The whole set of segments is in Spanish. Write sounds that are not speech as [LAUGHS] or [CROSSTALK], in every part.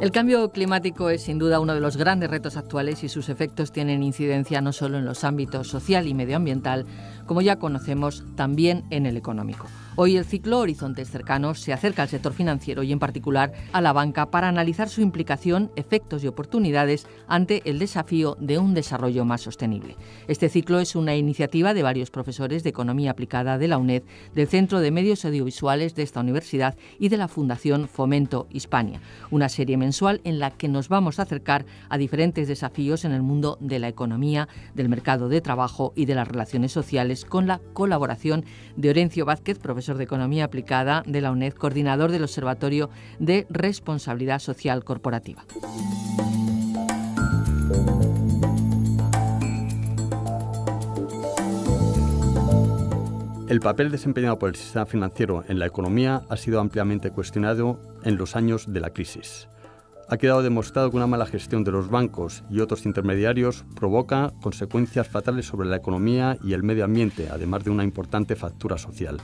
El cambio climático es sin duda uno de los grandes retos actuales y sus efectos tienen incidencia no solo en los ámbitos social y medioambiental, como ya conocemos, también en el económico. Hoy el ciclo Horizontes Cercanos se acerca al sector financiero y en particular a la banca para analizar su implicación, efectos y oportunidades ante el desafío de un desarrollo más sostenible. Este ciclo es una iniciativa de varios profesores de Economía Aplicada de la UNED, del Centro de Medios Audiovisuales de esta universidad y de la Fundación Fomento Hispania, una serie mensual en la que nos vamos a acercar a diferentes desafíos en el mundo de la economía, del mercado de trabajo y de las relaciones sociales con la colaboración de Orencio Vázquez, profesor profesor de Economía Aplicada de la UNED, coordinador del Observatorio de Responsabilidad Social Corporativa. El papel desempeñado por el sistema financiero en la economía ha sido ampliamente cuestionado en los años de la crisis. Ha quedado demostrado que una mala gestión de los bancos y otros intermediarios provoca consecuencias fatales sobre la economía y el medio ambiente, además de una importante factura social.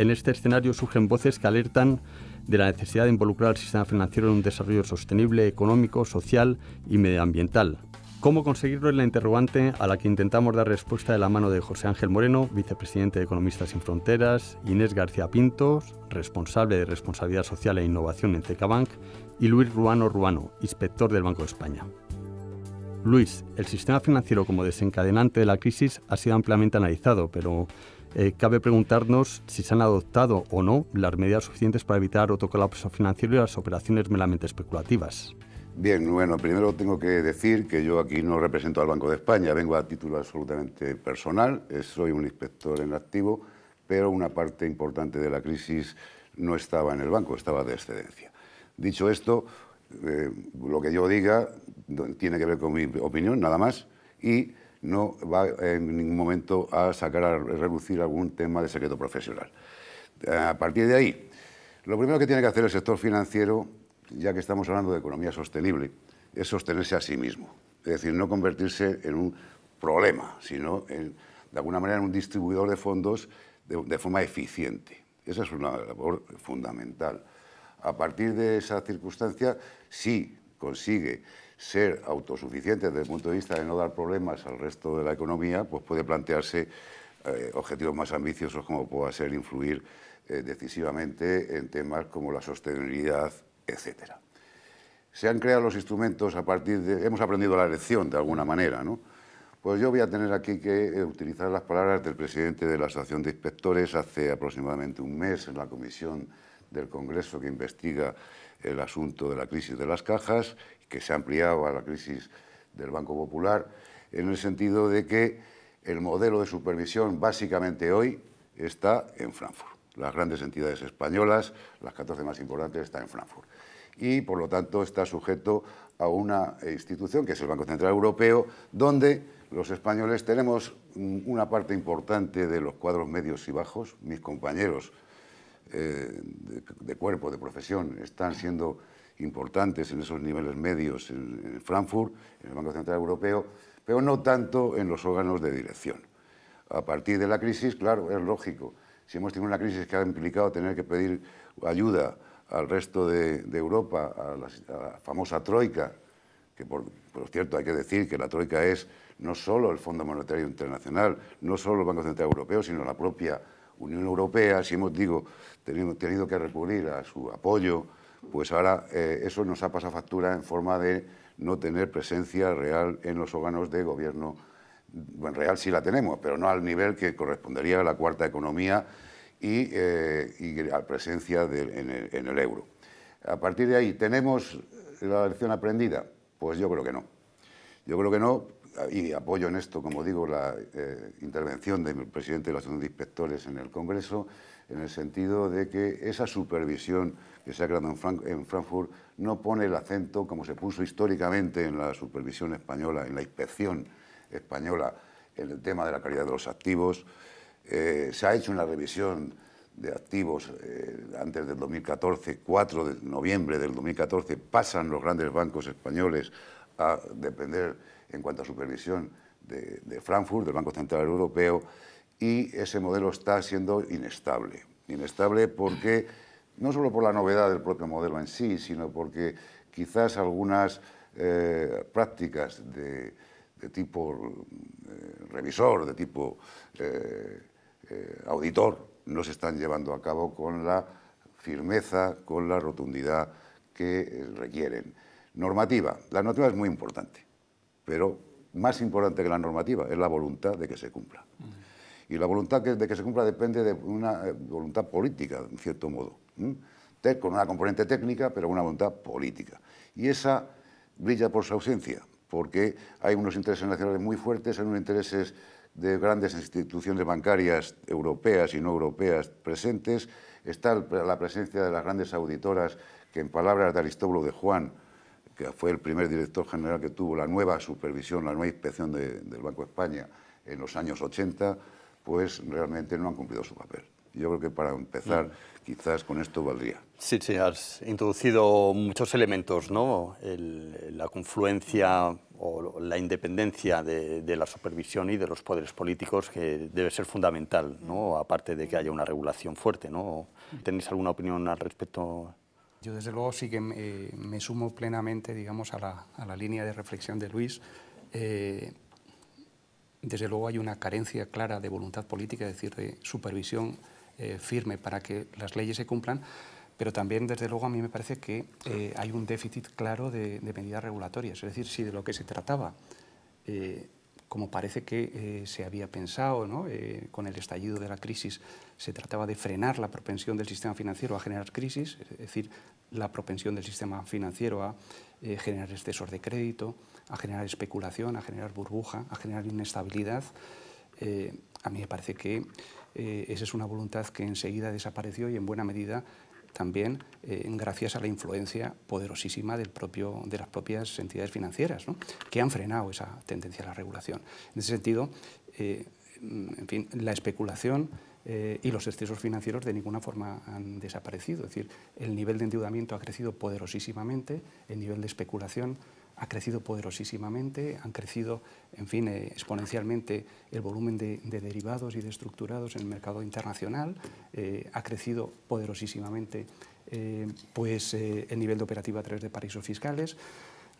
En este escenario surgen voces que alertan de la necesidad de involucrar al sistema financiero en un desarrollo sostenible, económico, social y medioambiental. ¿Cómo conseguirlo es la interrogante a la que intentamos dar respuesta de la mano de José Ángel Moreno, vicepresidente de Economistas sin Fronteras, Inés García Pintos, responsable de Responsabilidad Social e Innovación en Tecabank, y Luis Ruano Ruano, inspector del Banco de España. Luis, el sistema financiero como desencadenante de la crisis ha sido ampliamente analizado, pero eh, cabe preguntarnos si se han adoptado o no las medidas suficientes para evitar otro colapso financiero y las operaciones meramente especulativas. Bien, bueno, primero tengo que decir que yo aquí no represento al Banco de España, vengo a título absolutamente personal, eh, soy un inspector en activo, pero una parte importante de la crisis no estaba en el banco, estaba de excedencia. Dicho esto, eh, lo que yo diga tiene que ver con mi opinión, nada más, y no va en ningún momento a sacar a reducir algún tema de secreto profesional. A partir de ahí, lo primero que tiene que hacer el sector financiero, ya que estamos hablando de economía sostenible, es sostenerse a sí mismo. Es decir, no convertirse en un problema, sino en, de alguna manera en un distribuidor de fondos de forma eficiente. Esa es una labor fundamental. A partir de esa circunstancia, sí consigue ser autosuficiente desde el punto de vista de no dar problemas al resto de la economía, pues puede plantearse eh, objetivos más ambiciosos como pueda ser influir eh, decisivamente en temas como la sostenibilidad, etc. Se han creado los instrumentos a partir de... Hemos aprendido la lección de alguna manera, ¿no? Pues yo voy a tener aquí que eh, utilizar las palabras del presidente de la Asociación de Inspectores hace aproximadamente un mes en la comisión del Congreso que investiga el asunto de la crisis de las cajas, que se ha ampliado a la crisis del Banco Popular, en el sentido de que el modelo de supervisión básicamente hoy está en Frankfurt. Las grandes entidades españolas, las 14 más importantes, están en Frankfurt. Y, por lo tanto, está sujeto a una institución, que es el Banco Central Europeo, donde los españoles tenemos una parte importante de los cuadros medios y bajos. Mis compañeros eh, de, cuerpo, de profesión, están siendo importantes en esos niveles medios en, Frankfurt, en el Banco Central Europeo, pero no tanto en los órganos de dirección. A partir de la crisis, claro, es lógico, si hemos tenido una crisis que ha implicado tener que pedir ayuda al resto de, Europa, a la, famosa Troika, que por, cierto hay que decir que la Troika es no solo el Fondo Monetario Internacional, no solo el Banco Central Europeo, sino la propia Unión Europea, si hemos digo, tenido, que recurrir a su apoyo, pues ahora eh, eso nos ha pasado factura en forma de no tener presencia real en los órganos de gobierno. Bueno, real sí la tenemos, pero no al nivel que correspondería a la cuarta economía y, eh, a presencia en, el, en el euro. A partir de ahí, ¿tenemos la lección aprendida? Pues yo creo que no. Yo creo que no, y apoyo en esto, como digo, la eh, intervención del presidente de la Asociación de Inspectores en el Congreso, en el sentido de que esa supervisión que se ha creado en, Frankfurt no pone el acento, como se puso históricamente en la supervisión española, en la inspección española, en el tema de la calidad de los activos. Eh, se ha hecho una revisión de activos eh, antes del 2014, 4 de noviembre del 2014, pasan los grandes bancos españoles a depender en cuanto a supervisión de, Frankfurt, del Banco Central Europeo, y ese modelo está siendo inestable. Inestable porque, no solo por la novedad del propio modelo en sí, sino porque quizás algunas eh, prácticas de, tipo eh, revisor, de tipo eh, auditor, no se están llevando a cabo con la firmeza, con la rotundidad que requieren. Normativa. La normativa es muy importante pero más importante que la normativa es la voluntad de que se cumpla. Y la voluntad de que se cumpla depende de una eh, voluntad política, en cierto modo, con una componente técnica, pero una voluntad política. Y esa brilla por su ausencia, porque hay unos intereses nacionales muy fuertes, hay unos intereses de grandes instituciones bancarias europeas y no europeas presentes, está la presencia de las grandes auditoras que en palabras de Aristóbulo de Juan fue el primer director general que tuvo la nueva supervisión, la nueva inspección del Banco de España en los años 80, pues realmente no han cumplido su papel. Yo creo que para empezar, mm. quizás con esto valdría. Sí, sí, has introducido muchos elementos, ¿no? la confluencia o la independencia de, de, la supervisión y de los poderes políticos que debe ser fundamental, ¿no? Aparte de que haya una regulación fuerte, ¿no? ¿Tenéis alguna opinión al respecto? Yo desde luego sí que eh, me, sumo plenamente, digamos, a la, línea de reflexión de Luis. Eh, desde luego hay una carencia clara de voluntad política, es decir, de supervisión eh, firme para que las leyes se cumplan, pero también, desde luego, a mí me parece que hay un déficit claro de, de, medidas regulatorias. Es decir, si de lo que se trataba, como parece que se había pensado ¿no? con el estallido de la crisis, se trataba de frenar la propensión del sistema financiero a generar crisis, es decir, la propensión del sistema financiero a eh, generar excesos de crédito, a generar especulación, a generar burbuja, a generar inestabilidad. Eh, a mí me parece que eh, esa es una voluntad que enseguida desapareció y en buena medida también gracias a la influencia poderosísima del propio, de las propias entidades financieras, que han frenado esa tendencia a la regulación. En ese sentido, en fin, la especulación eh, y los excesos financieros de ninguna forma han desaparecido. Es decir, el nivel de endeudamiento ha crecido poderosísimamente, el nivel de especulación ha crecido poderosísimamente, han crecido, en fin, eh, exponencialmente el volumen de, derivados y de estructurados en el mercado internacional, eh, ha crecido poderosísimamente pues, el nivel de operativa través de paraísos fiscales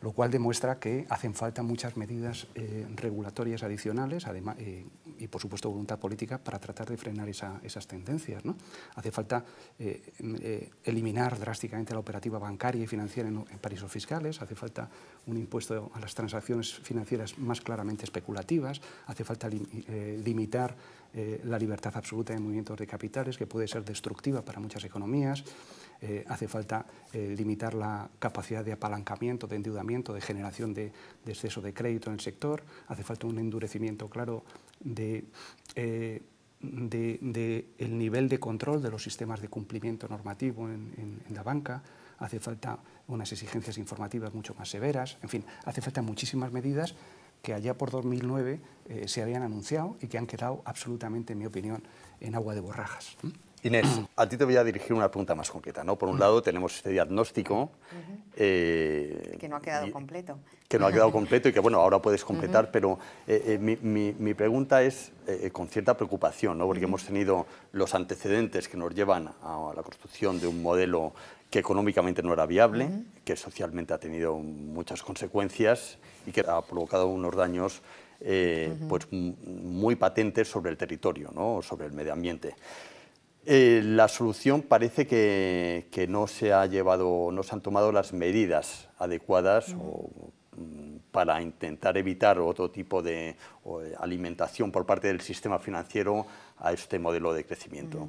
lo cual demuestra que hacen falta muchas medidas eh, regulatorias adicionales además, eh, y, por supuesto, voluntad política para tratar de frenar esas tendencias. Hace falta eh, mm, eliminar drásticamente la operativa bancaria y financiera en, paraísos fiscales, hace falta un impuesto a las transacciones financieras más claramente especulativas, hace falta limitar la libertad absoluta de movimientos de capitales, que puede ser destructiva para muchas economías. Eh, hace falta eh, limitar la capacidad de apalancamiento, de endeudamiento, de generación de, exceso de crédito en el sector, hace falta un endurecimiento claro de... Eh, del nivel de control de los sistemas de cumplimiento normativo en, la banca, hace falta unas exigencias informativas mucho más severas, en fin, hace falta muchísimas medidas que allá por 2009 se habían anunciado y que han quedado absolutamente, en mi opinión, en agua de borrajas. Inés, a ti te voy a dirigir una pregunta más concreta. Por un lado, tenemos este diagnóstico. Eh, que no ha quedado completo. Que no ha quedado completo y que, bueno, ahora puedes completar, pero eh, eh, mi, pregunta es con cierta preocupación, ¿no? porque hemos tenido los antecedentes que nos llevan a la construcción de un modelo que económicamente no era viable, que socialmente ha tenido muchas consecuencias y que ha provocado unos daños pues, muy patentes sobre el territorio, ¿no? sobre el medio ambiente. Eh, la solución parece que, no se ha llevado, no se han tomado las medidas adecuadas mm, para intentar evitar otro tipo de eh, alimentación por parte del sistema financiero a este modelo de crecimiento.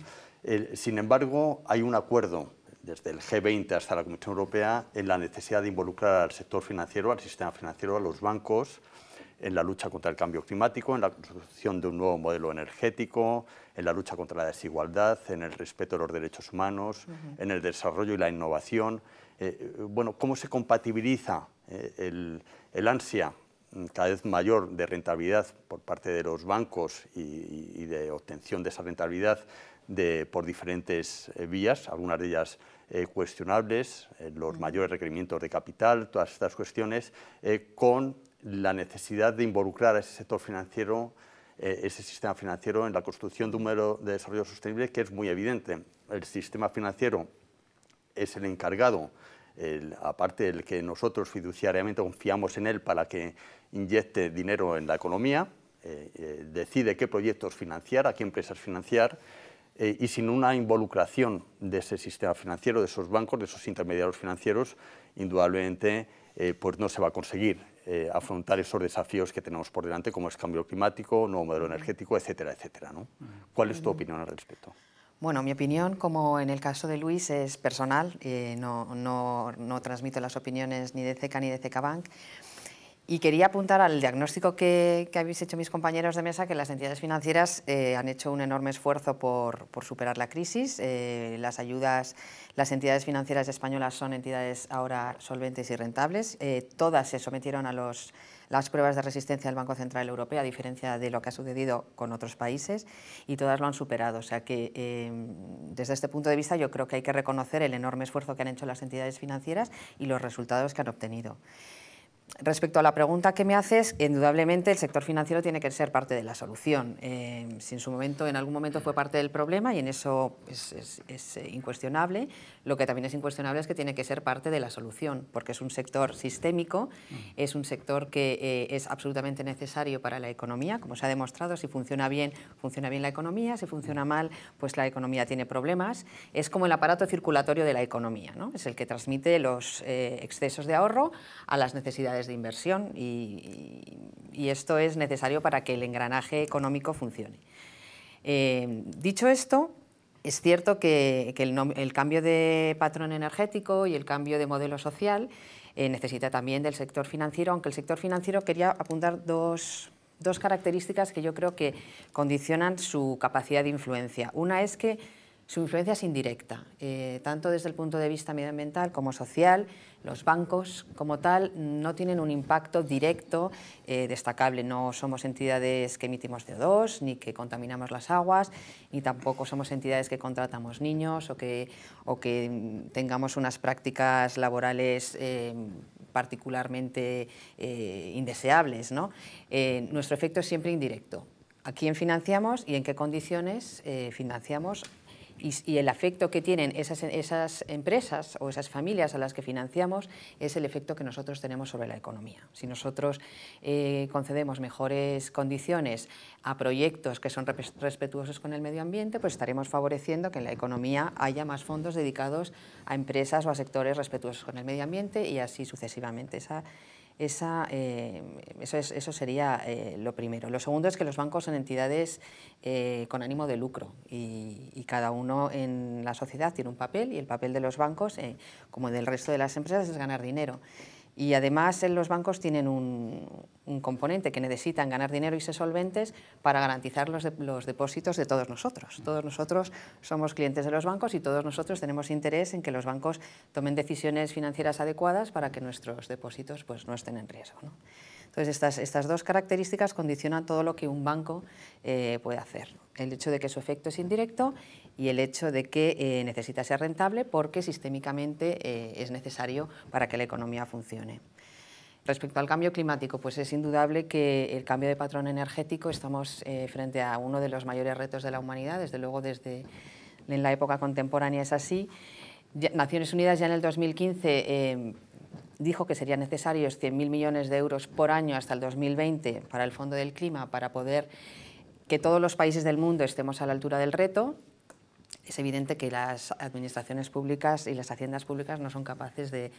sin embargo, hay un acuerdo desde el G20 hasta la Comisión Europea en la necesidad de involucrar al sector financiero, al sistema financiero, a los bancos, en la lucha contra el cambio climático, en la construcción de un nuevo modelo energético, en la lucha contra la desigualdad, en el respeto de los derechos humanos, en el desarrollo y la innovación. Eh, eh, bueno, ¿cómo se compatibiliza eh, el, ansia mm, cada vez mayor de rentabilidad por parte de los bancos y, de obtención de esa rentabilidad de, por diferentes vías, algunas de ellas cuestionables, los mayores requerimientos de capital, todas estas cuestiones, con la necesidad de involucrar a ese sector financiero, eh, ese sistema financiero en la construcción de un modelo de desarrollo sostenible que es muy evidente. El sistema financiero es el encargado, aparte del que nosotros fiduciariamente confiamos en él para que inyecte dinero en la economía, eh, eh, decide qué proyectos financiar, a qué empresas financiar, y sin una involucración de ese sistema financiero, de esos bancos, de esos intermediarios financieros, indudablemente pues no se va a conseguir eh, afrontar esos desafíos que tenemos por delante, como es cambio climático, nuevo modelo energético, etcétera, etcétera. ¿Cuál es tu opinión al respecto? Bueno, mi opinión, como en el caso de Luis, es personal, eh, no, transmito las opiniones ni de CECA ni de CECA Bank y quería apuntar al diagnóstico que, habéis hecho mis compañeros de mesa, que las entidades financieras eh, han hecho un enorme esfuerzo por, superar la crisis. Eh, las ayudas, las entidades financieras españolas son entidades ahora solventes y rentables. Eh, todas se sometieron a las pruebas de resistencia del Banco Central Europeo, a diferencia de lo que ha sucedido con otros países, y todas lo han superado. O sea que desde este punto de vista yo creo que hay que reconocer el enorme esfuerzo que han hecho las entidades financieras y los resultados que han obtenido respecto a la pregunta que me haces, indudablemente el sector financiero tiene que ser parte de la solución. Eh, si en su momento, en algún momento fue parte del problema, y en eso es, incuestionable, lo que también es incuestionable es que tiene que ser parte de la solución, porque es un sector sistémico, mm. es un sector que eh, es absolutamente necesario para la economía, como se ha demostrado, si funciona bien, funciona bien la economía, si funciona mal, pues la economía tiene problemas. Es como el aparato circulatorio de la economía, ¿no? es el que transmite los eh, excesos de ahorro a las necesidades de inversión y, esto es necesario para que el engranaje económico funcione. Eh, dicho esto, es cierto que, el, cambio de patrón energético y el cambio de modelo social eh, necesita también del sector financiero, aunque el sector financiero quería apuntar dos, características que yo creo que condicionan su capacidad de influencia. Una es que su influencia es indirecta, eh, tanto desde el punto de vista medioambiental como social, los bancos, como tal, no tienen un impacto directo eh, destacable. No somos entidades que emitimos CO2, ni que contaminamos las aguas, ni tampoco somos entidades que contratamos niños o que, o que mm, tengamos unas prácticas laborales eh, particularmente eh, indeseables. nuestro efecto es siempre indirecto. ¿A quién financiamos y en qué condiciones financiamos y, el afecto que tienen esas, empresas o esas familias a las que financiamos es el efecto que nosotros tenemos sobre la economía. Si nosotros eh, concedemos mejores condiciones a proyectos que son respetuosos con el medio ambiente, pues estaremos favoreciendo que en la economía haya más fondos dedicados a empresas o a sectores respetuosos con el medio ambiente y así sucesivamente. Esa, esa, eh, eso, eso, sería eh, lo primero. Lo segundo es que los bancos son entidades eh, con ánimo de lucro y, cada uno en la sociedad tiene un papel y el papel de los bancos, como del resto de las empresas, es ganar dinero. Y además los bancos tienen un, componente que necesitan ganar dinero y ser solventes para garantizar los, los, depósitos de todos nosotros. Todos nosotros somos clientes de los bancos y todos nosotros tenemos interés en que los bancos tomen decisiones financieras adecuadas para que nuestros depósitos pues, no estén en riesgo. Entonces estas, estas, dos características condicionan todo lo que un banco eh, puede hacer. El hecho de que su efecto es indirecto y el hecho de que eh, necesita ser rentable porque sistémicamente eh, es necesario para que la economía funcione. Respecto al cambio climático, pues es indudable que el cambio de patrón energético estamos eh, frente a uno de los mayores retos de la humanidad, desde luego desde en la época contemporánea es así. Naciones Unidas ya en el 2015 dijo que serían necesarios 100.000 millones de euros por año hasta el 2020 para el Fondo del Clima, para poder que todos los países del mundo estemos a la altura del reto es evidente que las administraciones públicas y las haciendas públicas no son capaces de,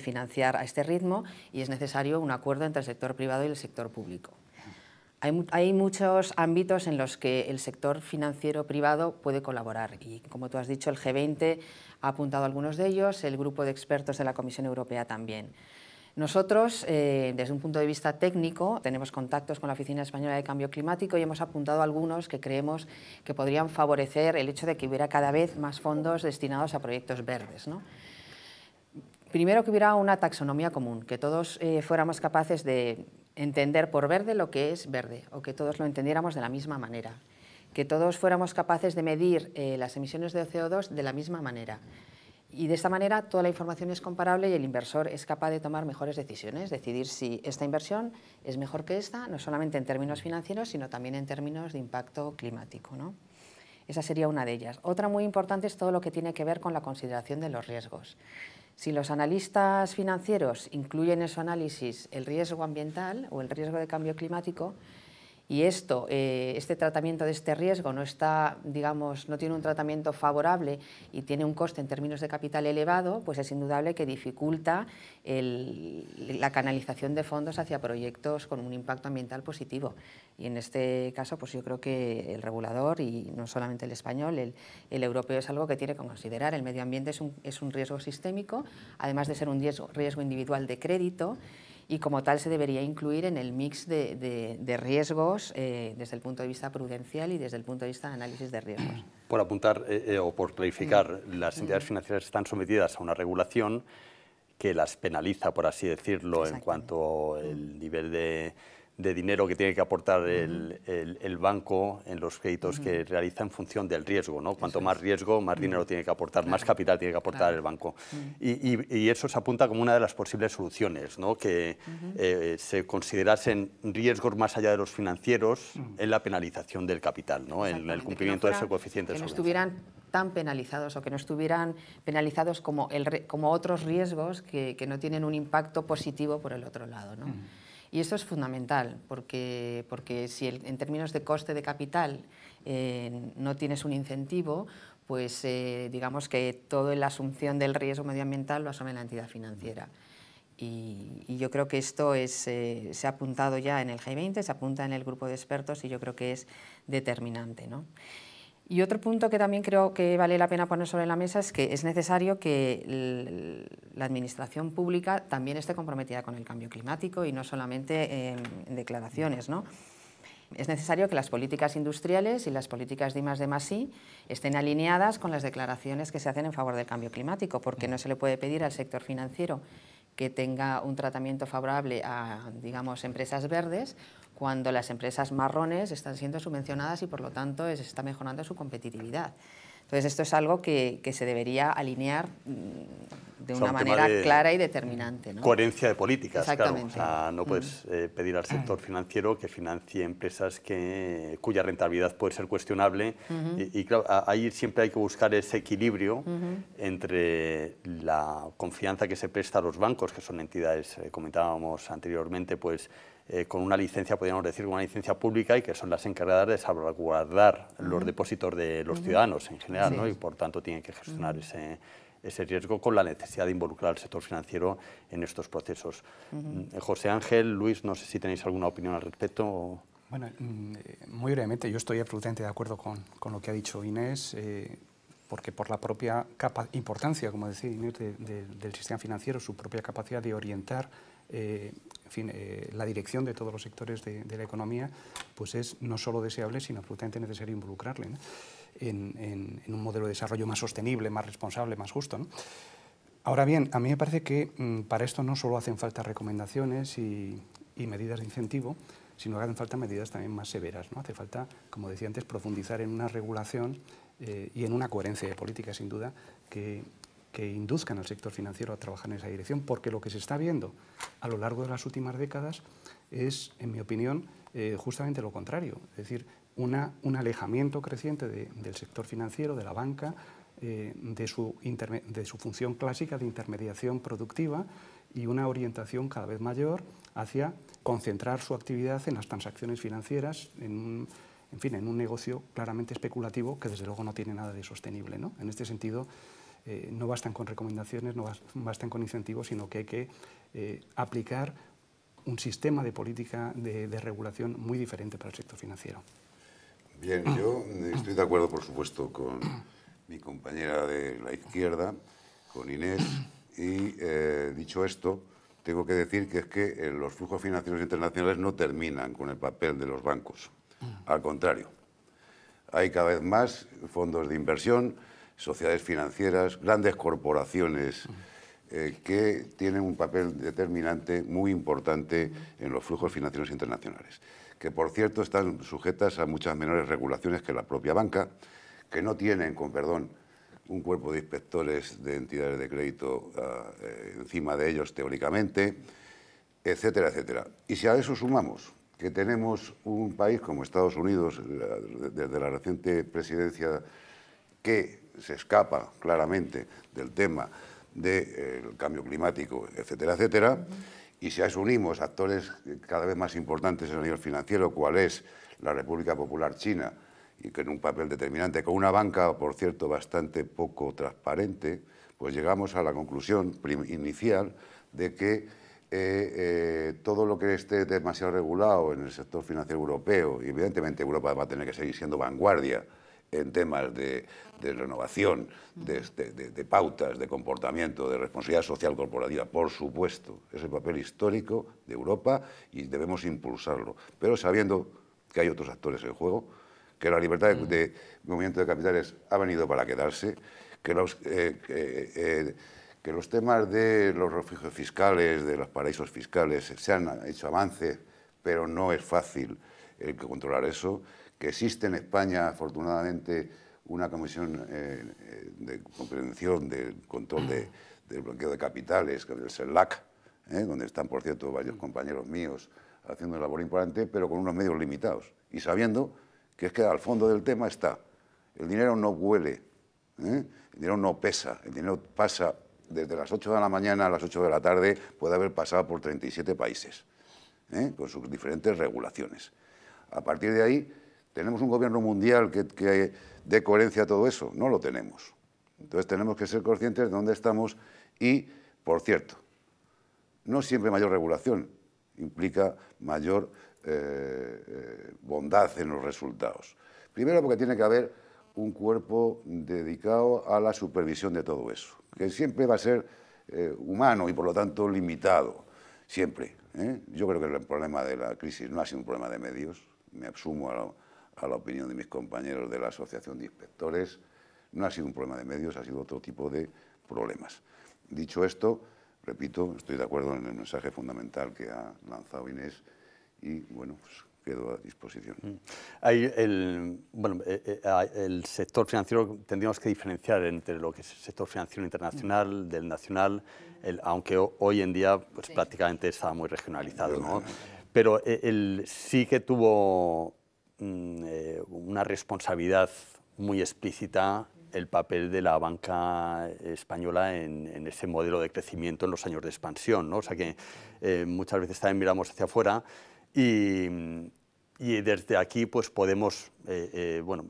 financiar a este ritmo y es necesario un acuerdo entre el sector privado y el sector público. Hay, hay muchos ámbitos en los que el sector financiero privado puede colaborar y, como tú has dicho, el G20 ha apuntado algunos de ellos, el grupo de expertos de la Comisión Europea también. Nosotros, eh, desde un punto de vista técnico, tenemos contactos con la Oficina Española de Cambio Climático y hemos apuntado algunos que creemos que podrían favorecer el hecho de que hubiera cada vez más fondos destinados a proyectos verdes. Primero que hubiera una taxonomía común, que todos eh, fuéramos capaces de entender por verde lo que es verde o que todos lo entendiéramos de la misma manera, que todos fuéramos capaces de medir eh, las emisiones de CO2 de la misma manera, y de esta manera toda la información es comparable y el inversor es capaz de tomar mejores decisiones, decidir si esta inversión es mejor que esta, no solamente en términos financieros, sino también en términos de impacto climático. Esa sería una de ellas. Otra muy importante es todo lo que tiene que ver con la consideración de los riesgos. Si los analistas financieros incluyen en su análisis el riesgo ambiental o el riesgo de cambio climático, y esto, eh, este tratamiento de este riesgo no está, digamos, no tiene un tratamiento favorable y tiene un coste en términos de capital elevado, pues es indudable que dificulta la canalización de fondos hacia proyectos con un impacto ambiental positivo. Y en este caso, pues yo creo que el regulador, y no solamente el español, el, europeo es algo que tiene que considerar. El medio ambiente es un, riesgo sistémico, además de ser un riesgo individual de crédito y como tal se debería incluir en el mix de, riesgos eh, desde el punto de vista prudencial y desde el punto de vista de análisis de riesgos. [CLEARS THROAT] Por apuntar eh, eh, o por clarificar, mm. las entidades mm. financieras están sometidas a una regulación que las penaliza, por así decirlo, en cuanto al nivel de de dinero que tiene que aportar el, banco en los créditos que realiza en función del riesgo. ¿no? Cuanto más riesgo, más dinero tiene que aportar, más capital tiene que aportar el banco. y, eso se apunta como una de las posibles soluciones, ¿no? que eh, se considerasen riesgos más allá de los financieros en la penalización del capital, ¿no? en el cumplimiento de ese coeficiente. Que no estuvieran tan penalizados o que no estuvieran penalizados como, como otros riesgos que, que no tienen un impacto positivo por el otro lado. ¿no? Y esto es fundamental, porque, porque si en términos de coste de capital eh, no tienes un incentivo, pues eh, digamos que toda la asunción del riesgo medioambiental lo asume la entidad financiera. Y, yo creo que esto eh, se ha apuntado ya en el G20, se apunta en el grupo de expertos y yo creo que es determinante. ¿no? Y otro punto que también creo que vale la pena poner sobre la mesa es que es necesario que la administración pública también esté comprometida con el cambio climático y no solamente en, declaraciones, ¿no? Es necesario que las políticas industriales y las políticas de más de más estén alineadas con las declaraciones que se hacen en favor del cambio climático, porque no se le puede pedir al sector financiero que tenga un tratamiento favorable a, digamos, empresas verdes cuando las empresas marrones están siendo subvencionadas y por lo tanto se está mejorando su competitividad. Entonces esto es algo que, se debería alinear mm, de una manera clara y determinante. Coherencia de políticas, claro. no puedes eh, pedir al sector financiero que financie empresas que, cuya rentabilidad puede ser cuestionable. y, claro, ahí siempre hay que buscar ese equilibrio entre la confianza que se presta a los bancos, que son entidades, eh, comentábamos anteriormente, pues eh, con una licencia, podríamos decir, una licencia pública y que son las encargadas de salvaguardar los depósitos de los ciudadanos en general, y por tanto tienen que gestionar ese, riesgo con la necesidad de involucrar al sector financiero en estos procesos. Mm, José Ángel, Luis, no sé si tenéis alguna opinión al respecto. Bueno, mm, muy brevemente, yo estoy absolutamente de acuerdo con, lo que ha dicho Inés. Eh, porque por la propia importancia, como decía Inés, del sistema financiero, su propia capacidad de orientar eh, en fin, eh, la dirección de todos los sectores de, la economía, pues es no solo deseable, sino absolutamente necesario involucrarle en, un modelo de desarrollo más sostenible, más responsable, más justo. Ahora bien, a mí me parece que mm, para esto no solo hacen falta recomendaciones y, medidas de incentivo, sino que hacen falta medidas también más severas. ¿no? Hace falta, como decía antes, profundizar en una regulación eh, y en una coherencia de política, sin duda, que que induzcan al sector financiero a trabajar en esa dirección, porque lo que se está viendo a lo largo de las últimas décadas es, en mi opinión, eh, justamente lo contrario, es decir, un alejamiento creciente del sector financiero, de la banca, eh, de, su función clásica de intermediación productiva y una orientación cada vez mayor hacia concentrar su actividad en las transacciones financieras, en un, en fin, en un negocio claramente especulativo que desde luego no tiene nada de sostenible. En este sentido, eh, no bastan con recomendaciones, no bastan con incentivos, sino que hay que eh, aplicar un sistema de política de, regulación muy diferente para el sector financiero. Bien, yo estoy de acuerdo, por supuesto, con mi compañera de la izquierda, con Inés, y eh, dicho esto, tengo que decir que es que los flujos financieros internacionales no terminan con el papel de los bancos. Al contrario, hay cada vez más fondos de inversión, sociedades financieras, grandes corporaciones eh, que tienen un papel determinante muy importante en los flujos financieros internacionales, que por cierto están sujetas a muchas menores regulaciones que la propia banca, que no tienen, con perdón, un cuerpo de inspectores de entidades de crédito ah, eh, encima de ellos teóricamente, etcétera, etcétera. Y si a eso sumamos que tenemos un país como Estados Unidos, desde la reciente presidencia, que se escapa claramente del tema del cambio climático, etcétera, etcétera. Y si a actores cada vez más importantes en el nivel financiero, cual es la República Popular China, y que en un papel determinante, con una banca, por cierto, bastante poco transparente, pues llegamos a la conclusión inicial de que eh, eh, todo lo que esté demasiado regulado en el sector financiero europeo, y evidentemente Europa va a tener que seguir siendo vanguardia en temas de, renovación, de, pautas, de comportamiento, de responsabilidad social corporativa, por supuesto. Es el papel histórico de Europa y debemos impulsarlo, pero sabiendo que hay otros actores en juego, que la libertad de, mm. movimiento de capitales ha venido para quedarse, que los... Eh, eh, que los temas de los refugios fiscales, de los paraísos fiscales, se han hecho avances, pero no es fácil el que controlar eso que existe en España, afortunadamente, una comisión eh, eh, de comprensión del control del bloqueo de capitales, que es el LAC, eh, donde están, por cierto, varios compañeros míos haciendo una labor importante, pero con unos medios limitados y sabiendo que es que al fondo del tema está, el dinero no huele, el dinero no pesa, el dinero pasa desde las 8 de la mañana a las 8 de la tarde, puede haber pasado por 37 países, con sus diferentes regulaciones. A partir de ahí, ¿Tenemos un gobierno mundial que, dé coherencia a todo eso? No lo tenemos. Entonces tenemos que ser conscientes de dónde estamos y, por cierto, no siempre mayor regulación implica mayor eh, eh, bondad en los resultados. Primero porque tiene que haber un cuerpo dedicado a la supervisión de todo eso, que siempre va a ser eh, humano y por lo tanto limitado, siempre. Yo creo que el problema de la crisis no ha sido un problema de medios, me absumo a lo, a la opinión de mis compañeros de la Asociación de Inspectores, no ha sido un problema de medios, ha sido otro tipo de problemas. Dicho esto, repito, estoy de acuerdo en el mensaje fundamental que ha lanzado Inés y, bueno, pues quedo a disposición. Mm. Eh, eh, hay el, sector financiero tendríamos que diferenciar entre lo que es el sector financiero internacional, mm. del nacional, aunque hoy en día pues, prácticamente está muy regionalizado. Pero eh, el, sí que tuvo Mm, eh, una responsabilidad muy explícita el papel de la banca española en, ese modelo de crecimiento en los años de expansión. ¿no? O sea que eh, muchas veces también miramos hacia afuera y, desde aquí pues podemos, eh, bueno,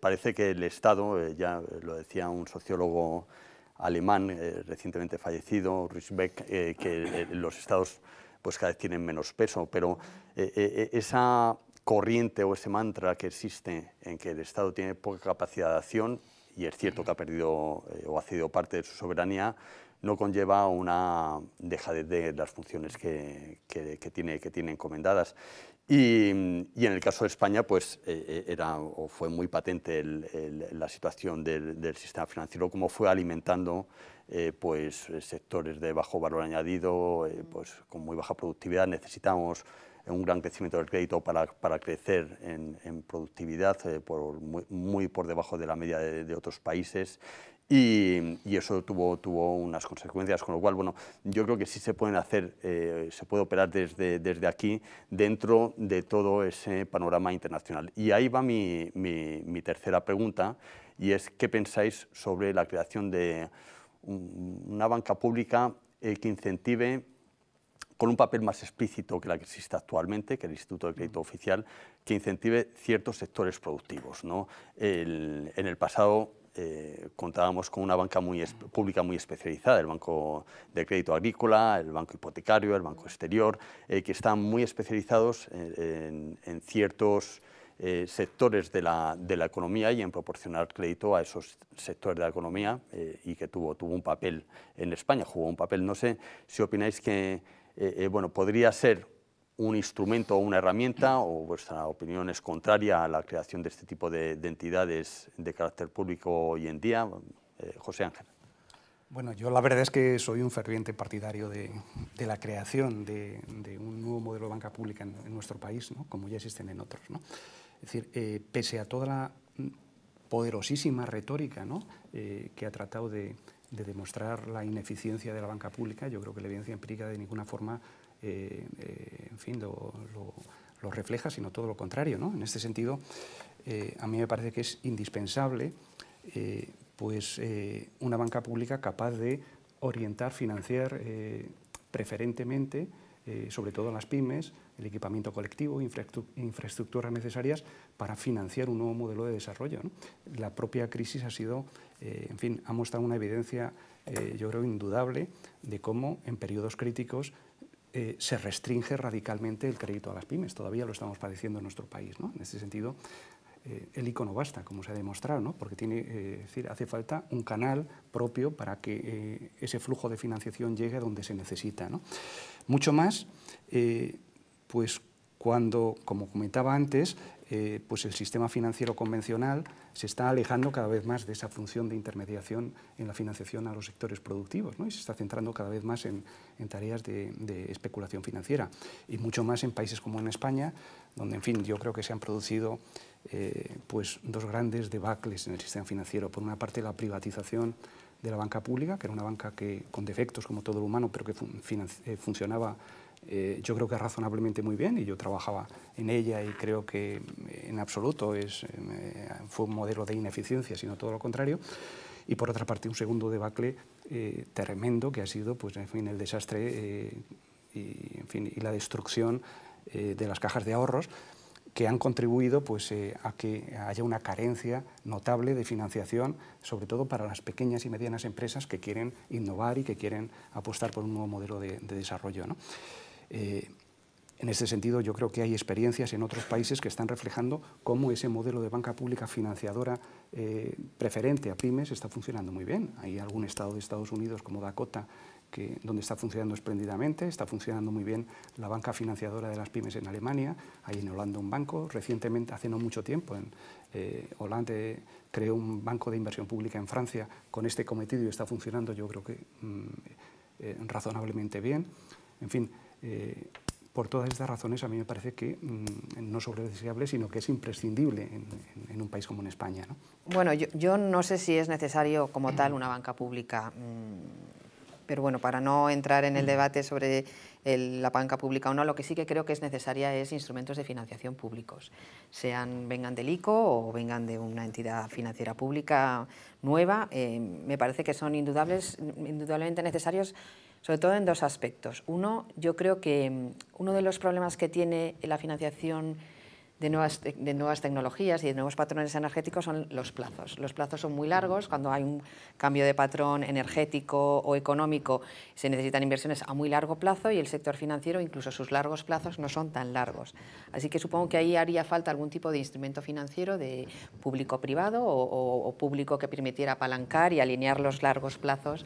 parece que el Estado, ya lo decía un sociólogo alemán recientemente fallecido, Beck, que los Estados pues cada vez tienen menos peso, pero esa corriente o ese mantra que existe en que el Estado tiene poca capacidad de acción, y es cierto que ha perdido eh, o ha cedido parte de su soberanía, no conlleva una dejadez de las funciones que, tiene, que tiene encomendadas. Y, en el caso de España, pues eh, eh, era o fue muy patente la situación del, sistema financiero, como fue alimentando pues, sectores de bajo valor añadido, pues, con muy baja productividad. Necesitamos un gran crecimiento del crédito para, crecer en, productividad, eh, muy, por debajo de la media de, otros países. Y, eso tuvo, tuvo unas consecuencias, con lo cual, bueno, yo creo que sí se pueden hacer, eh, se puede operar desde, desde aquí dentro de todo ese panorama internacional. Y ahí va mi, tercera pregunta, y es, ¿qué pensáis sobre la creación de una banca pública eh, que incentive con un papel más explícito que la que existe actualmente, que el Instituto de Crédito Oficial, que incentive ciertos sectores productivos. ¿no? en el pasado eh, contábamos con una banca muy pública muy especializada, el Banco de Crédito Agrícola, el Banco Hipotecario, el Banco Exterior, eh, que están muy especializados en, ciertos eh, sectores de la, de la, economía y en proporcionar crédito a esos sectores de la economía y que tuvo, tuvo un papel en España, jugó un papel. No sé si opináis que eh, eh, bueno, podría ser un instrumento o una herramienta, o vuestra opinión es contraria a la creación de este tipo de, entidades de carácter público hoy en día, eh, José Ángel. Bueno, yo la verdad es que soy un ferviente partidario de, la creación de, un nuevo modelo de banca pública en, nuestro país, como ya existen en otros. Es decir, pese a toda la poderosísima retórica que ha tratado de, de demostrar la ineficiencia de la banca pública, yo creo que la evidencia empírica de ninguna forma, eh, eh, en fin, lo, refleja, sino todo lo contrario. En este sentido, eh, a mí me parece que es indispensable pues, una banca pública capaz de orientar, financiar preferentemente eh, sobre todo las pymes, el equipamiento colectivo, infraestructuras necesarias para financiar un nuevo modelo de desarrollo. La propia crisis ha sido, eh, en fin, ha mostrado una evidencia, eh, yo creo, indudable de cómo en periodos críticos se restringe radicalmente el crédito a las pymes. Todavía lo estamos padeciendo en nuestro país. En este sentido, el eh, el icono basta, como se ha demostrado, porque tiene, eh, decir, hace falta un canal propio para que eh, ese flujo de financiación llegue donde se necesita. Mucho más, pues cuando, como comentaba antes, pues el sistema financiero convencional se está alejando cada vez más de esa función de intermediación en la financiación a los sectores productivos ¿no? y se está centrando cada vez más en, tareas de, de, especulación financiera y mucho más en países como en España, donde, en fin, yo creo que se han producido eh, pues dos grandes debacles en el sistema financiero. Por una parte, la privatización de la banca pública, que era una banca que con defectos, como todo lo humano, pero que eh, funcionaba eh, yo creo que razonablemente muy bien y yo trabajaba en ella y creo que en absoluto es, fue un modelo de ineficiencia, sino todo lo contrario. Y por otra parte, un segundo debacle tremendo que ha sido pues, en fin, el desastre y, en fin, y la destrucción de las cajas de ahorros, que han contribuido pues, eh, a que haya una carencia notable de financiación, sobre todo para las pequeñas y medianas empresas que quieren innovar y que quieren apostar por un nuevo modelo de, desarrollo. Eh, en este sentido, yo creo que hay experiencias en otros países que están reflejando cómo ese modelo de banca pública financiadora eh, preferente a pymes está funcionando muy bien. Hay algún estado de Estados Unidos como Dakota donde está funcionando espléndidamente, está funcionando muy bien la banca financiadora de las pymes en Alemania, hay en Holanda un banco, recientemente, hace no mucho tiempo, en eh, Holanda creó un banco de inversión pública en Francia con este cometido y está funcionando yo creo que mm, eh, razonablemente bien. En fin, eh, por todas estas razones a mí me parece que mm, no solo es deseable, sino que es imprescindible en, un país como en España. Bueno, yo, no sé si es necesario como tal una banca pública. Mm, pero bueno, para no entrar en el mm. debate sobre la banca pública o no, lo que sí que creo que es necesaria es instrumentos de financiación públicos, sean vengan del ICO o vengan de una entidad financiera pública nueva. Eh, me parece que son indudables, indudablemente necesarios, sobre todo en dos aspectos. Uno, yo creo que mm, uno de los problemas que tiene la financiación de nuevas, tecnologías y de nuevos patrones energéticos son los plazos. Los plazos son muy largos, mm. cuando hay un cambio de patrón energético o económico se necesitan inversiones a muy largo plazo y el sector financiero, incluso sus largos plazos, no son tan largos. Así que supongo que ahí haría falta algún tipo de instrumento financiero de público-privado o, público que permitiera apalancar y alinear los largos plazos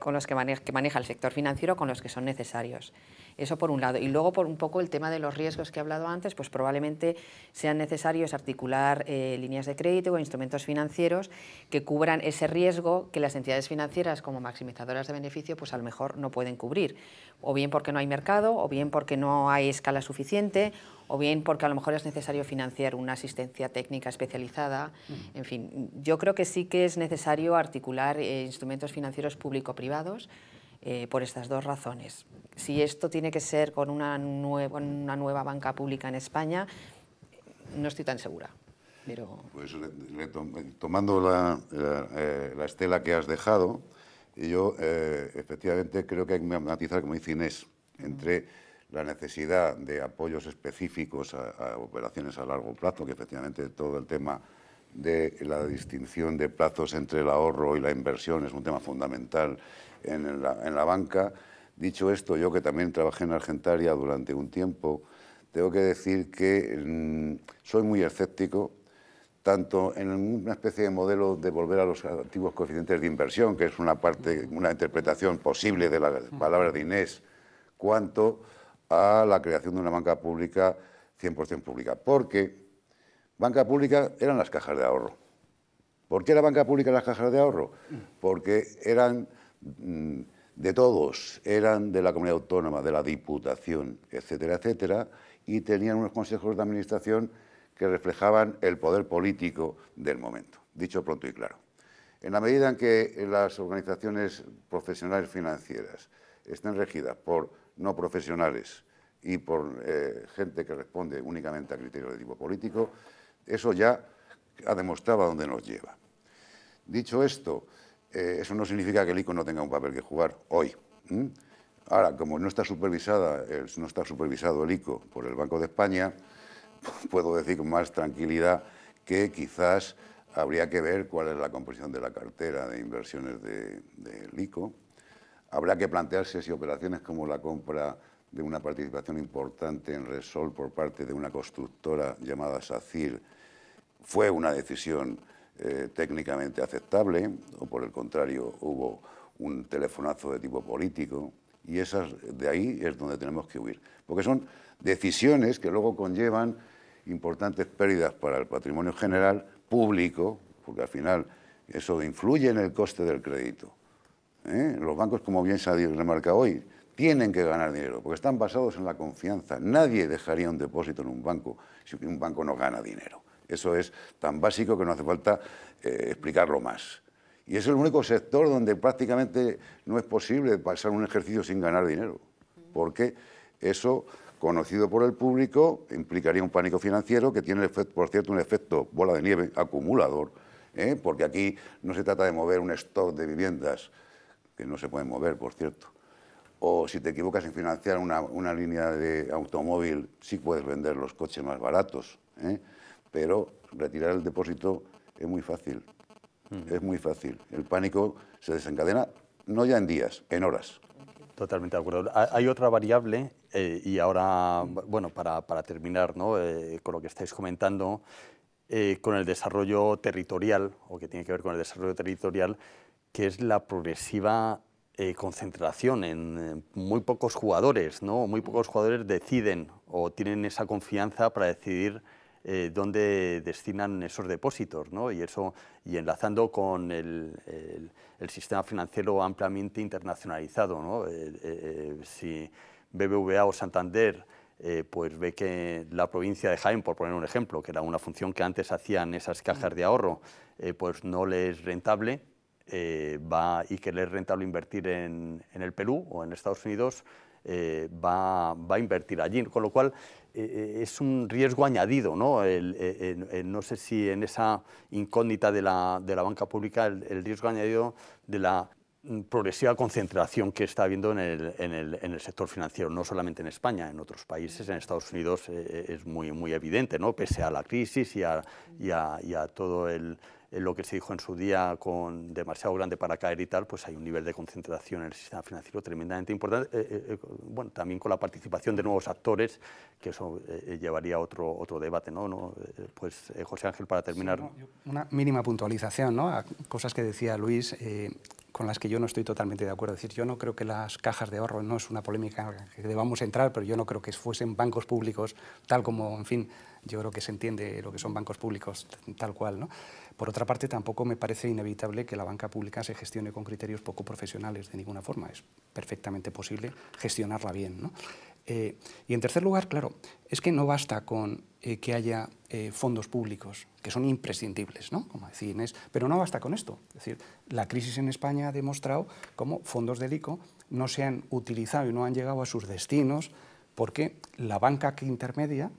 con los que maneja el sector financiero con los que son necesarios. Eso por un lado. Y luego por un poco el tema de los riesgos que he hablado antes, pues probablemente sean necesarios articular eh, líneas de crédito o instrumentos financieros que cubran ese riesgo que las entidades financieras como maximizadoras de beneficio pues a lo mejor no pueden cubrir. O bien porque no hay mercado, o bien porque no hay escala suficiente, o bien porque a lo mejor es necesario financiar una asistencia técnica especializada. Mm. En fin, yo creo que sí que es necesario articular eh, instrumentos financieros público-privados eh, por estas dos razones. Si esto tiene que ser con una, nueva, una nueva banca pública en España, no estoy tan segura. Pues tomando eh, la, estela que has dejado, yo eh, efectivamente creo que hay que matizar, como dice Inés, entre la necesidad de apoyos específicos a, operaciones a largo plazo, que efectivamente todo el tema de la distinción de plazos entre el ahorro y la inversión es un tema fundamental en la, banca. Dicho esto, yo que también trabajé en Argentaria durante un tiempo, tengo que decir que mm, soy muy escéptico, tanto en una especie de modelo de volver a los antiguos coeficientes de inversión, que es una parte, una interpretación posible de la palabra de Inés, cuanto a la creación de una banca pública 100% pública. Porque banca pública eran las cajas de ahorro. ¿Por qué la banca pública las cajas de ahorro? Porque eran Mm, de todos, eran de la comunidad autónoma, de la diputación, etcétera, etcétera, y tenían unos consejos de administración que reflejaban el poder político del momento, dicho pronto y claro. En la medida en que las organizaciones profesionales financieras están regidas por no profesionales y por eh, gente que responde únicamente a criterios de tipo político, eso ya ha demostrado dónde nos lleva. Dicho esto, eh, eso no significa que el ICO no tenga un papel que jugar hoy. Ahora, como no está, supervisada, eh, no está supervisado el ICO por el Banco de España, [LAUGHS] puedo decir con más tranquilidad que quizás habría que ver cuál es la composición de la cartera de inversiones del de, ICO. Habrá que plantearse si operaciones como la compra de una participación importante en Resol por parte de una constructora llamada SACIR fue una decisión eh, técnicamente aceptable, o por el contrario hubo un telefonazo de tipo político, y esas, de ahí es donde tenemos que huir, porque son decisiones que luego conllevan importantes pérdidas para el patrimonio general público, porque al final eso influye en el coste del crédito. ¿eh? Los bancos, como bien se ha remarcado hoy, tienen que ganar dinero, porque están basados en la confianza. Nadie dejaría un depósito en un banco si un banco no gana dinero. Eso es tan básico que no hace falta eh, explicarlo más. Y es el único sector donde prácticamente no es posible pasar un ejercicio sin ganar dinero, porque eso, conocido por el público, implicaría un pánico financiero que tiene, por cierto, un efecto bola de nieve acumulador, ¿eh? porque aquí no se trata de mover un stock de viviendas, que no se pueden mover, por cierto. O si te equivocas en financiar una, línea de automóvil, sí puedes vender los coches más baratos. ¿eh? pero retirar el depósito es muy fácil, mm. es muy fácil. El pánico se desencadena no ya en días, en horas. Totalmente de acuerdo. Hay otra variable, eh, y ahora, bueno, para, para terminar ¿no? Eh, con lo que estáis comentando, eh, con el desarrollo territorial, o que tiene que ver con el desarrollo territorial, que es la progresiva concentración en muy pocos jugadores, ¿no? Muy pocos jugadores deciden o tienen esa confianza para decidir eh, dónde destinan esos depósitos, ¿no? y, eso, y enlazando con el, sistema financiero ampliamente internacionalizado. ¿no? Eh, eh, eh, si BBVA o Santander pues ve que la provincia de Jaén, por poner un ejemplo, que era una función que antes hacían esas cajas de ahorro, pues no le es rentable va, y que le es rentable invertir en el Perú o en Estados Unidos, eh, va, va, a invertir allí. Con lo cual, eh, eh, es un riesgo añadido. ¿no? no sé si en esa incógnita de la, de la banca pública el, riesgo añadido de la progresiva concentración que está habiendo en, en, en el, sector financiero, no solamente en España, en otros países, en Estados Unidos es muy, muy evidente, ¿no? pese a la crisis y a, y a todo el lo que se dijo en su día con demasiado grande para caer y tal, pues hay un nivel de concentración en el sistema financiero tremendamente importante, eh, eh, eh, bueno, también con la participación de nuevos actores, que eso llevaría a otro, otro debate, ¿no? ¿No? Pues José Ángel, para terminar... una mínima puntualización, ¿no? A cosas que decía Luis con las que yo no estoy totalmente de acuerdo. Es decir, yo no creo que las cajas de ahorro, no es una polémica que debamos entrar, pero yo no creo que fuesen bancos públicos, tal como, en fin, yo creo que se entiende lo que son bancos públicos, tal cual, ¿no? Por otra parte, tampoco me parece inevitable que la banca pública se gestione con criterios poco profesionales de ninguna forma. Es perfectamente posible gestionarla bien. Eh, y en tercer lugar, claro, es que no basta con eh, que haya eh, fondos públicos, que son imprescindibles, ¿no? como decía Inés, pero no basta con esto. Es decir, la crisis en España ha demostrado cómo fondos del ICO no se han utilizado y no han llegado a sus destinos porque la banca que intermedia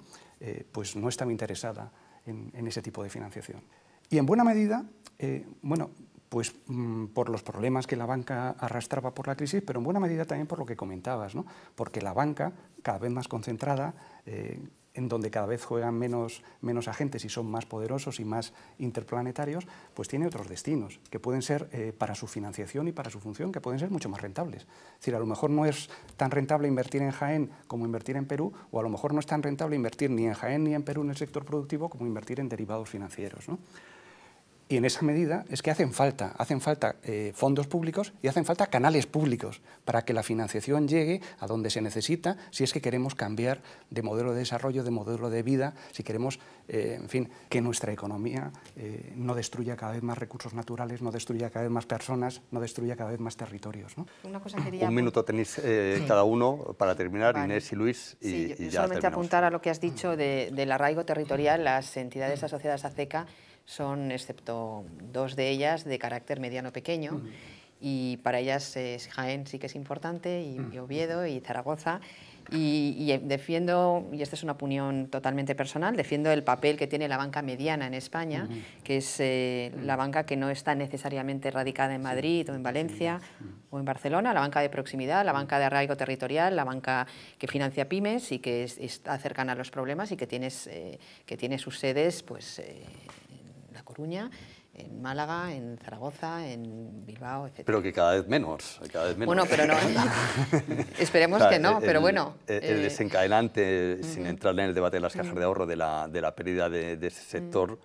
pues no estaba interesada en ese tipo de financiación. Y en buena medida, eh, bueno, pues mm, por los problemas que la banca arrastraba por la crisis, pero en buena medida también por lo que comentabas, ¿no? porque la banca, cada vez más concentrada, eh, en donde cada vez juegan menos, agentes y son más poderosos y más interplanetarios, pues tiene otros destinos que pueden ser eh, para su financiación y para su función, que pueden ser mucho más rentables. Es decir, a lo mejor no es tan rentable invertir en Jaén como invertir en Perú, o a lo mejor no es tan rentable invertir ni en Jaén ni en Perú en el sector productivo como invertir en derivados financieros. ¿no? Y en esa medida es que hacen falta, hacen falta eh, fondos públicos y hacen falta canales públicos para que la financiación llegue a donde se necesita si es que queremos cambiar de modelo de desarrollo, de modelo de vida, si queremos, eh, en fin, que nuestra economía eh, no destruya cada vez más recursos naturales, no destruya cada vez más personas, no destruya cada vez más territorios. Una cosa Un minuto tenéis cada uno para terminar, Inés y Luis. Y, sí, solamente apuntar a lo que has dicho del arraigo territorial, las entidades mm. asociadas a CECA son, excepto dos de ellas, de carácter mediano-pequeño. Y para ellas Jaén sí que es importante, y, Oviedo, y Zaragoza. Y, eh, defiendo, y esta es una opinión totalmente personal, defiendo el papel que tiene la banca mediana en España, que es eh, la banca que no está necesariamente radicada en Madrid o en Valencia o en Barcelona, la banca de proximidad, la banca de arraigo territorial, la banca que financia pymes y que está cercana a los problemas y que, tienes, eh, que tiene sus sedes pues, Coruña, en Málaga, en Zaragoza, en Bilbao, etc. Pero que cada vez menos, cada Bueno, pero no, [LAUGHS] [LAUGHS] esperemos que no, pero bueno. El, eh, desencadenante, sin entrar en el debate de las cajas de ahorro, de la, pérdida de, ese sector...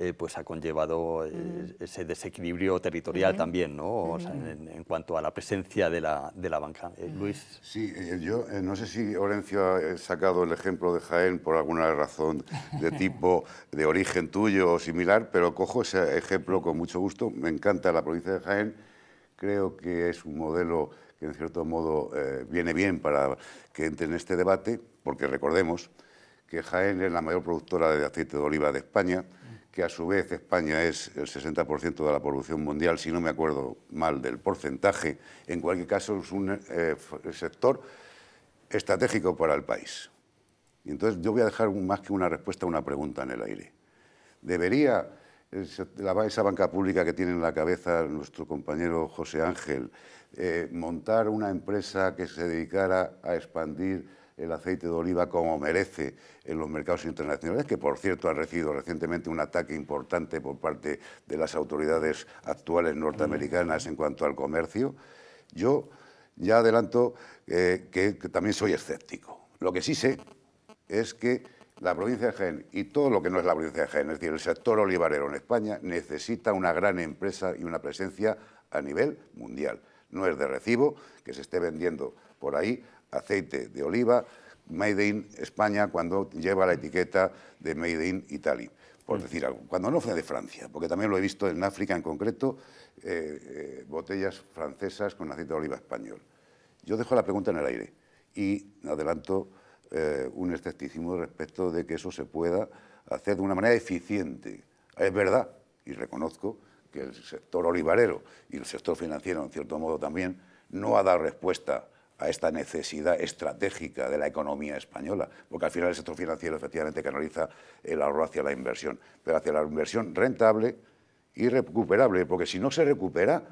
Eh, pues ha conllevado eh, ese desequilibrio territorial también, ¿no? en, cuanto a la presencia de la, de banca. Eh, Luis. Sí, yo no sé si Orencio ha sacado el ejemplo de Jaén por alguna razón de [LAUGHS] tipo de origen tuyo o similar, pero cojo ese ejemplo con mucho gusto. Me encanta la provincia de Jaén, creo que es un modelo que en cierto modo viene bien para que entre en este debate, porque recordemos que Jaén es la mayor productora de aceite de oliva de España, que a su vez España es el 60% de la población mundial, si no me acuerdo mal del porcentaje, en cualquier caso es un eh, sector estratégico para el país. Y entonces yo voy a dejar más que una respuesta, a una pregunta en el aire. ¿Debería esa banca pública que tiene en la cabeza nuestro compañero José Ángel, eh, montar una empresa que se dedicara a expandir el aceite de oliva como merece en los mercados internacionales, que por cierto ha recibido recientemente un ataque importante por parte de las autoridades actuales norteamericanas en cuanto al comercio. Yo ya adelanto eh, que, también soy escéptico. Lo que sí sé es que la provincia de Jaén y todo lo que no es la provincia de Jaén, es decir, el sector olivarero en España, necesita una gran empresa y una presencia a nivel mundial. No es de recibo que se esté vendiendo por ahí aceite de oliva Made in España cuando lleva la etiqueta de Made in Italy, por mm. decir algo. Cuando no fue de Francia, porque también lo he visto en África en concreto, eh, eh, botellas francesas con aceite de oliva español. Yo dejo la pregunta en el aire y adelanto eh, un escepticismo respecto de que eso se pueda hacer de una manera eficiente. Es verdad, y reconozco que el sector olivarero y el sector financiero, en cierto modo también, no ha dado respuesta a esta necesidad estratégica de la economía española, porque al final el sector financiero efectivamente canaliza el ahorro hacia la inversión, pero hacia la inversión rentable y recuperable, porque si no se recupera,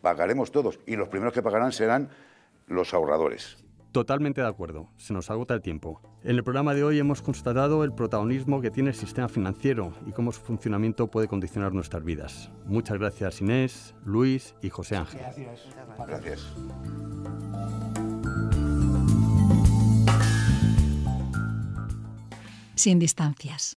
pagaremos todos y los primeros que pagarán serán los ahorradores. Totalmente de acuerdo, se nos agota el tiempo. En el programa de hoy hemos constatado el protagonismo que tiene el sistema financiero y cómo su funcionamiento puede condicionar nuestras vidas. Muchas gracias Inés, Luis y José Ángel. Gracias. gracias. sin distancias.